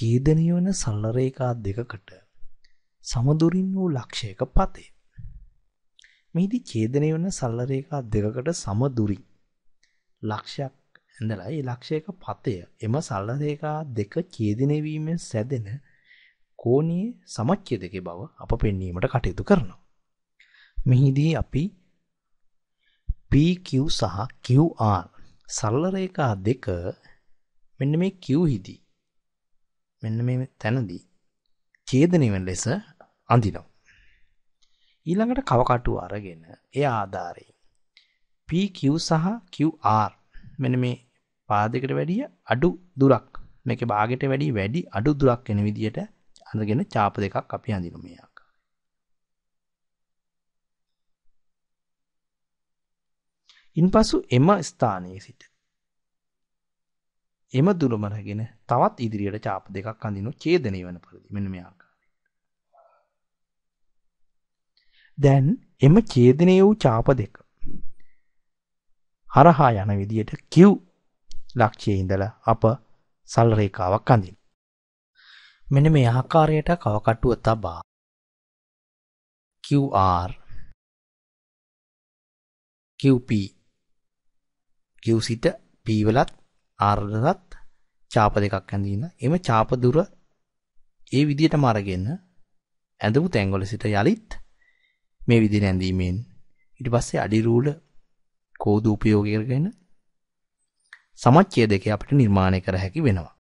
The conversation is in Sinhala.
ඡේදනීය වන සරලරේඛා දෙකකට සමදුරින් වූ ලක්ෂයක පතේ. මෙහිදී ඡේදනීය වන සරලරේඛා දෙකකට සමදුරින් ලක්ෂයක් ඇඳලා ඒ ලක්ෂයක පතය එම සරලරේඛා දෙක ඡේදනය වීමෙන් සැදෙන කෝණීය සමච්ඡේදකේ බව අප පෙන්වීමට කටයුතු කරනවා. මෙහිදී අපි PQ සහ QR සරල රේඛා දෙක මෙන්න මේ Q හිදී මෙන්න මේ තැනදී ඡේදනය වෙන ලෙස අඳිනවා. ඊළඟට කවකටුව අරගෙන ඒ ආධාරයෙන් PQ සහ QR මෙන්න මේ පාදයකට වැඩිය අඩු දුරක් මේකේ භාගයට වැඩිය වැඩි අඩු දුරක් වෙන විදියට අඳගෙන චාප දෙකක් අපි අඳිනවා මේ ආකාරයෙන්. ඉන්පසු එම ස්ථානයේ සිට එම දුරම රැගෙන තවත් ඉදිරියට චාප දෙකක් අඳිනු ඡේදනය වන පරිදි මෙන්න මේ ආකාරයට දැන් එම ඡේදනය වූ චාප දෙක හරහා යන විදියට Q ලක්ෂයේ ඉඳලා අප සල් රේඛාවක් අඳින මෙන්න මේ ආකාරයට කවකටුව තබා QR QP Q සිට P වලත් ආර්ගගත් චාප දෙකක් ඇඳින. එimhe චාප දුර ඒ විදිහටම අරගෙන ඇඳපු තැන්වල සිට යලිත් මේ විදිහට ඇඳීමෙන් ඊට පස්සේ අඩි රූල කෝදු උපයෝගී කරගෙන සමච්ඡේදකය අපිට නිර්මාණය කර හැකි වෙනවා.